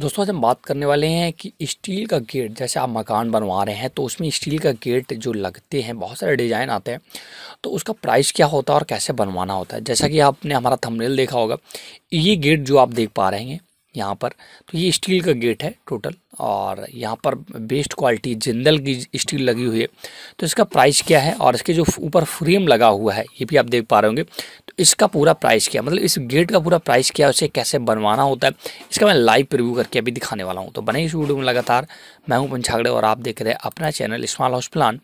दोस्तों आज हम बात करने वाले हैं कि स्टील का गेट जैसे आप मकान बनवा रहे हैं तो उसमें स्टील का गेट जो लगते हैं बहुत सारे डिज़ाइन आते हैं तो उसका प्राइस क्या होता है और कैसे बनवाना होता है जैसा कि आपने हमारा थंबनेल देखा होगा ये गेट जो आप देख पा रहे हैं यहाँ पर तो ये स्टील का गेट है टोटल और यहाँ पर बेस्ट क्वालिटी जिंदल की स्टील लगी हुई है तो इसका प्राइस क्या है और इसके जो ऊपर फ्रेम लगा हुआ है ये भी आप देख पा रहे होंगे तो इसका पूरा प्राइस क्या मतलब इस गेट का पूरा प्राइस क्या है उसे कैसे बनवाना होता है इसका मैं लाइव रिव्यू करके अभी दिखाने वाला हूँ तो बने इस वीडियो में लगातार मैं हूँ पंछागड़े और आप देख रहे हैं अपना चैनल स्मॉल हाउस प्लान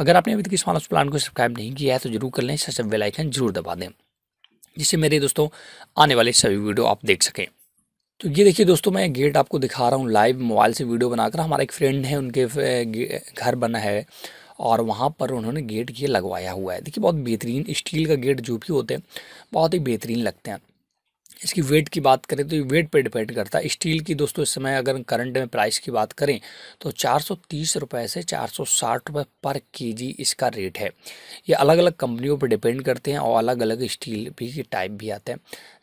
अगर आपने अभी तक स्मॉल हाउस प्लान को सब्सक्राइब नहीं किया है तो जरूर कर लें सबसे बेलाइकन जरूर दबा दें जिससे मेरे दोस्तों आने वाले सभी वीडियो आप देख सकें तो ये देखिए दोस्तों मैं गेट आपको दिखा रहा हूँ लाइव मोबाइल से वीडियो बनाकर हमारा एक फ्रेंड है उनके घर बना है और वहाँ पर उन्होंने गेट ये लगवाया हुआ है देखिए बहुत बेहतरीन स्टील का गेट जो भी होते हैं बहुत ही बेहतरीन लगते हैं इसकी वेट की बात करें तो ये वेट पर डिपेंड करता है स्टील की दोस्तों इस समय अगर करंट में प्राइस की बात करें तो चार सौ से चार सौ पर केजी इसका रेट है ये अलग अलग कंपनियों पर डिपेंड करते हैं और अलग अलग स्टील भी के टाइप भी आते हैं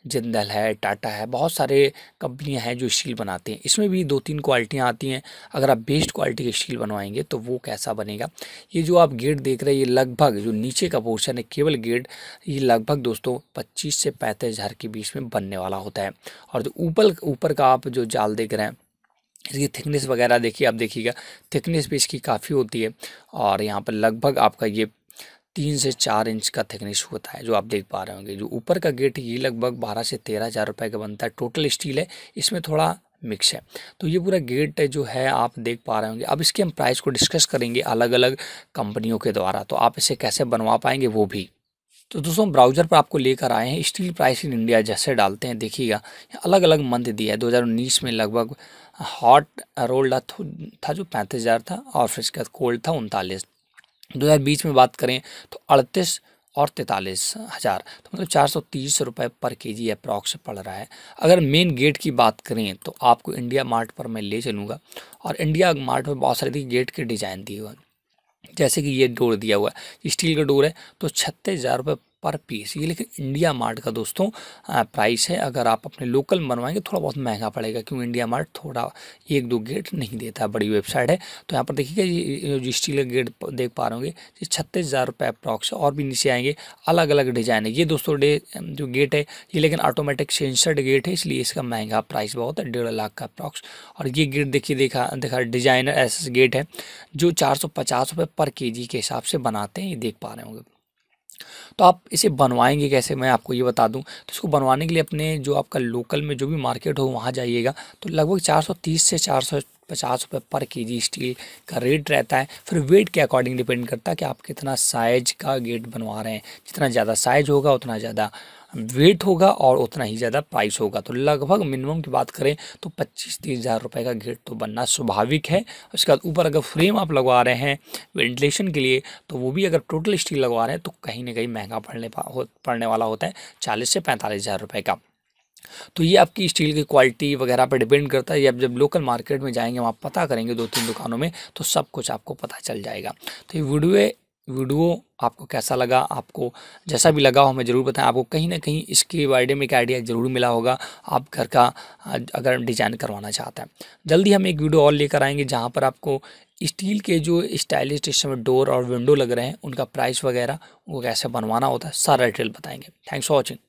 जिंदल है टाटा है बहुत सारे कंपनियां हैं जो स्टील बनाते हैं इसमें भी दो तीन क्वालिटियाँ आती हैं अगर आप बेस्ट क्वालिटी के स्टील बनवाएंगे तो वो कैसा बनेगा ये जो आप गेट देख रहे हैं ये लगभग जो नीचे का पोर्शन है केवल गेट ये लगभग दोस्तों पच्चीस से पैंतीस हज़ार के बीच में बनने वाला होता है और जो ऊपर ऊपर का आप जो जाल देख रहे हैं इसकी थिकनेस वगैरह देखिए आप देखिएगा थिकनेस भी इसकी काफ़ी होती है और यहाँ पर लगभग आपका ये तीन से चार इंच का थिकनेस होता है जो आप देख पा रहे होंगे जो ऊपर का गेट ये लगभग बारह से तेरह हज़ार रुपये का बनता है टोटल स्टील है इसमें थोड़ा मिक्स है तो ये पूरा गेट जो है आप देख पा रहे होंगे अब इसके हम प्राइस को डिस्कस करेंगे अलग अलग कंपनियों के द्वारा तो आप इसे कैसे बनवा पाएंगे वो भी तो दोस्तों ब्राउज़र पर आपको लेकर आए हैं स्टील प्राइस इन इंडिया जैसे डालते हैं देखिएगा अलग अलग मंथ दिया है दो में लगभग हॉट रोल्ड था जो पैंतीस हज़ार था और फिर इसके बाद कोल्ड था उनतालीस 2020 में बात करें तो अड़तीस और तैंतालीस हज़ार तो मतलब चार सौ तीस रुपये पर के जी अप्रॉक्स पड़ रहा है अगर मेन गेट की बात करें तो आपको इंडिया मार्ट पर मैं ले चलूँगा और इंडिया मार्ट में बहुत सारे गेट के डिज़ाइन दिए हुए जैसे कि ये डोर दिया हुआ है स्टील का डोर है तो छत्तीस हज़ार रुपये पर पीस ये लेकिन इंडिया मार्ट का दोस्तों प्राइस है अगर आप अपने लोकल बनवाएंगे थोड़ा बहुत महंगा पड़ेगा क्योंकि इंडिया मार्ट थोड़ा एक दो गेट नहीं देता बड़ी वेबसाइट है तो यहाँ पर देखिएगा ये जो स्टील गेट देख पा रहे होंगे ये छत्तीस हज़ार रुपये अप्रॉक्स और भी नीचे आएंगे अलग अलग डिज़ाइन है ये दोस्तों डे जो गेट है ये लेकिन ऑटोमेटिक सेंसर्ड गेट है इसलिए इसका महंगा प्राइस बहुत है डेढ़ लाख का अप्रॉक्स और ये गेट देखिए देखा देखा डिज़ाइनर एस गेट है जो चार सौ पचास रुपये पर के जी के हिसाब से बनाते हैं ये देख पा रहे होंगे तो आप इसे बनवाएंगे कैसे मैं आपको ये बता दूं तो इसको बनवाने के लिए अपने जो आपका लोकल में जो भी मार्केट हो वहाँ जाइएगा तो लगभग 430 से 450 रुपए पर के जी स्टील का रेट रहता है फिर वेट के अकॉर्डिंग डिपेंड करता है कि आप कितना साइज का गेट बनवा रहे हैं जितना ज़्यादा साइज होगा उतना ज़्यादा वेट होगा और उतना ही ज़्यादा प्राइस होगा तो लगभग मिनिमम की बात करें तो पच्चीस तीस हज़ार रुपये का गेट तो बनना स्वाभाविक है उसके बाद ऊपर अगर फ्रेम आप लगवा रहे हैं वेंटिलेशन के लिए तो वो भी अगर टोटल स्टील लगवा रहे हैं तो कहीं ना कहीं महंगा पड़ने पड़ने वाला होता है चालीस से पैंतालीस हज़ार रुपये का तो ये आपकी स्टील की क्वालिटी वगैरह पर डिपेंड करता है ये आप जब लोकल मार्केट में जाएंगे वहाँ पता करेंगे दो तीन दुकानों में तो सब कुछ आपको पता चल जाएगा तो ये वीडियो वीडियो आपको कैसा लगा आपको जैसा भी लगा हो हमें ज़रूर बताएं आपको कहीं ना कहीं इसके बारे में एक आइडिया ज़रूर मिला होगा आप घर का अगर डिज़ाइन करवाना चाहते हैं जल्दी हम एक वीडियो और लेकर आएंगे जहां पर आपको स्टील के जो स्टाइलिश इस समय डोर और विंडो लग रहे हैं उनका प्राइस वगैरह वो कैसे बनवाना होता है सारा डिटेल बताएंगे थैंक्स फॉर वॉचिंग